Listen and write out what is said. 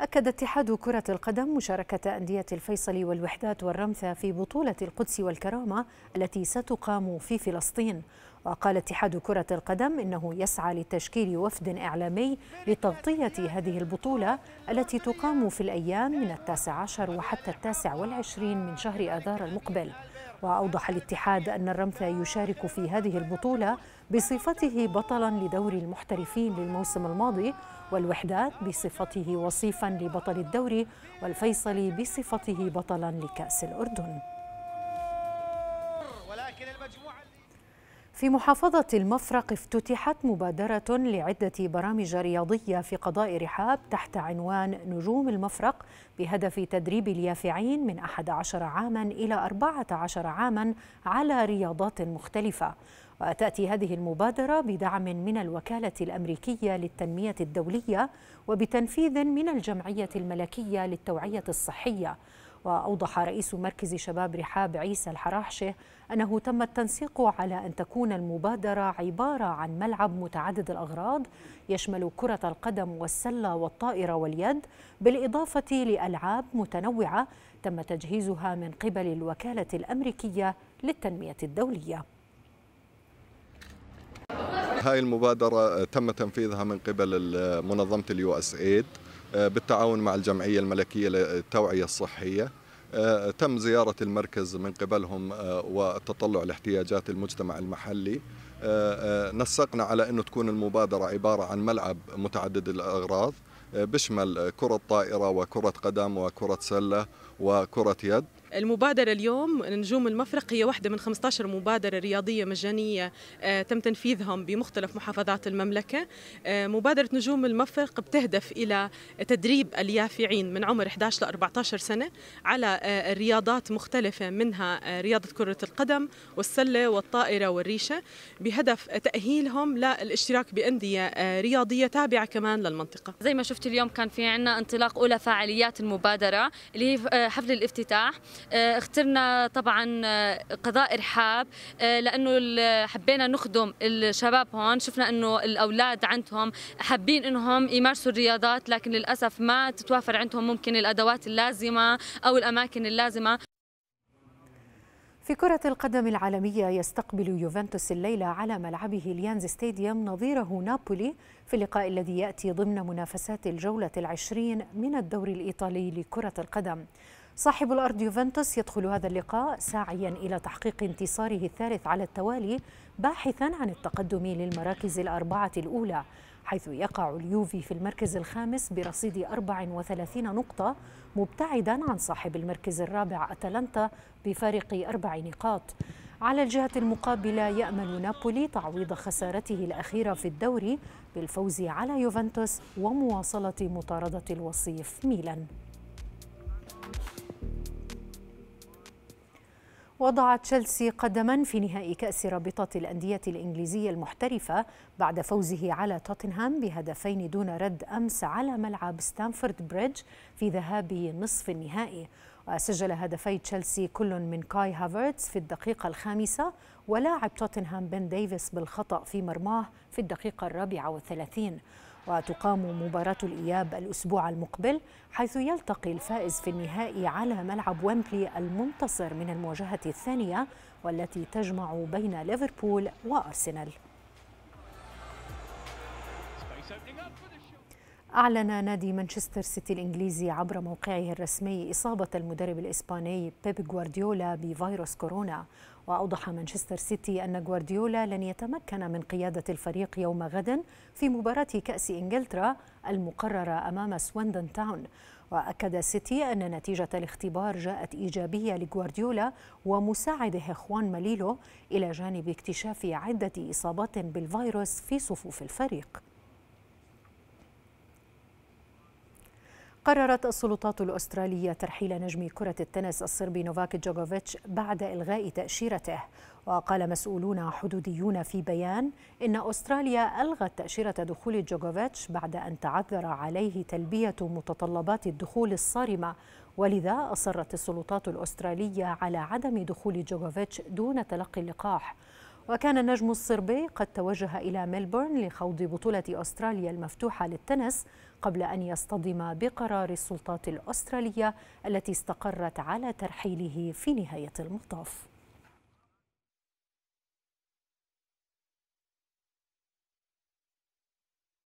أكد اتحاد كرة القدم مشاركة أندية الفيصل والوحدات والرمثة في بطولة القدس والكرامة التي ستقام في فلسطين وقال اتحاد كرة القدم إنه يسعى لتشكيل وفد إعلامي لتغطية هذه البطولة التي تقام في الأيام من التاسع عشر وحتى التاسع والعشرين من شهر آذار المقبل وأوضح الاتحاد أن الرمث يشارك في هذه البطولة بصفته بطلا لدوري المحترفين للموسم الماضي والوحدات بصفته وصيفا لبطل الدوري والفيصلي بصفته بطلا لكأس الأردن في محافظة المفرق افتتحت مبادرة لعدة برامج رياضية في قضاء رحاب تحت عنوان نجوم المفرق بهدف تدريب اليافعين من 11 عاما إلى 14 عاما على رياضات مختلفة وتأتي هذه المبادرة بدعم من الوكالة الأمريكية للتنمية الدولية وبتنفيذ من الجمعية الملكية للتوعية الصحية وأوضح رئيس مركز شباب رحاب عيسى الحراحشة أنه تم التنسيق على أن تكون المبادرة عبارة عن ملعب متعدد الأغراض يشمل كرة القدم والسلة والطائرة واليد بالإضافة لألعاب متنوعة تم تجهيزها من قبل الوكالة الأمريكية للتنمية الدولية هاي المبادرة تم تنفيذها من قبل منظمة اليو اس ايد آه، بالتعاون مع الجمعية الملكية للتوعية الصحية آه، تم زيارة المركز من قبلهم آه، والتطلع لاحتياجات المجتمع المحلي نسقنا على أنه تكون المبادرة عبارة عن ملعب متعدد الأغراض بشمل كرة طائرة وكرة قدم وكرة سلة وكرة يد المبادرة اليوم نجوم المفرق هي واحدة من 15 مبادرة رياضية مجانية آه، تم تنفيذهم بمختلف محافظات المملكة آه، مبادرة نجوم المفرق بتهدف إلى تدريب اليافعين من عمر 11 ل 14 سنة على آه، رياضات مختلفة منها رياضة كرة القدم والسلة والطائرة والريشة بهدف تأهيلهم للاشتراك بأندية رياضية تابعة كمان للمنطقة زي ما شفت اليوم كان في عنا انطلاق أولى فعاليات المبادرة اللي هي حفل الافتتاح آه، اخترنا طبعا آه، قضاء إرحاب آه، لأنه حبينا نخدم الشباب هون شفنا أنه الأولاد عندهم حابين أنهم يمارسوا الرياضات لكن للأسف ما تتوافر عندهم ممكن الأدوات اللازمة أو الأماكن اللازمة في كرة القدم العالمية يستقبل يوفنتوس الليلة على ملعبه اليانز ستاديوم نظيره نابولي في اللقاء الذي يأتي ضمن منافسات الجولة العشرين من الدوري الإيطالي لكرة القدم صاحب الأرض يوفنتوس يدخل هذا اللقاء ساعيا إلى تحقيق انتصاره الثالث على التوالي باحثا عن التقدم للمراكز الأربعة الأولى حيث يقع اليوفي في المركز الخامس برصيد 34 نقطة مبتعدا عن صاحب المركز الرابع أتلانتا بفارق أربع نقاط على الجهة المقابلة يأمل نابولي تعويض خسارته الأخيرة في الدوري بالفوز على يوفنتوس ومواصلة مطاردة الوصيف ميلان وضع تشيلسي قدما في نهائي كأس رابطة الأندية الإنجليزية المحترفة بعد فوزه على توتنهام بهدفين دون رد أمس على ملعب ستانفورد بريدج في ذهاب نصف النهائي وسجل هدفي تشيلسي كل من كاي هافرتز في الدقيقة الخامسة ولاعب توتنهام بن ديفيس بالخطأ في مرماه في الدقيقة الرابعة والثلاثين وتقام مباراة الإياب الأسبوع المقبل حيث يلتقي الفائز في النهائي على ملعب ويمبلي المنتصر من المواجهة الثانية والتي تجمع بين ليفربول وأرسنال أعلن نادي مانشستر سيتي الإنجليزي عبر موقعه الرسمي إصابة المدرب الإسباني بيب غوارديولا بفيروس كورونا وأوضح مانشستر سيتي أن غوارديولا لن يتمكن من قيادة الفريق يوم غد في مباراة كأس إنجلترا المقررة أمام سويندن تاون وأكد سيتي أن نتيجة الاختبار جاءت إيجابية لغوارديولا ومساعده خوان ماليلو إلى جانب اكتشاف عدة إصابات بالفيروس في صفوف الفريق قررت السلطات الأسترالية ترحيل نجم كرة التنس الصربي نوفاك جوكوفيتش بعد إلغاء تأشيرته وقال مسؤولون حدوديون في بيان إن أستراليا ألغت تأشيرة دخول جوكوفيتش بعد أن تعذر عليه تلبية متطلبات الدخول الصارمة ولذا أصرت السلطات الأسترالية على عدم دخول جوكوفيتش دون تلقي اللقاح وكان النجم الصربي قد توجه إلى ملبورن لخوض بطولة أستراليا المفتوحة للتنس قبل أن يصطدم بقرار السلطات الأسترالية التي استقرت على ترحيله في نهاية المطاف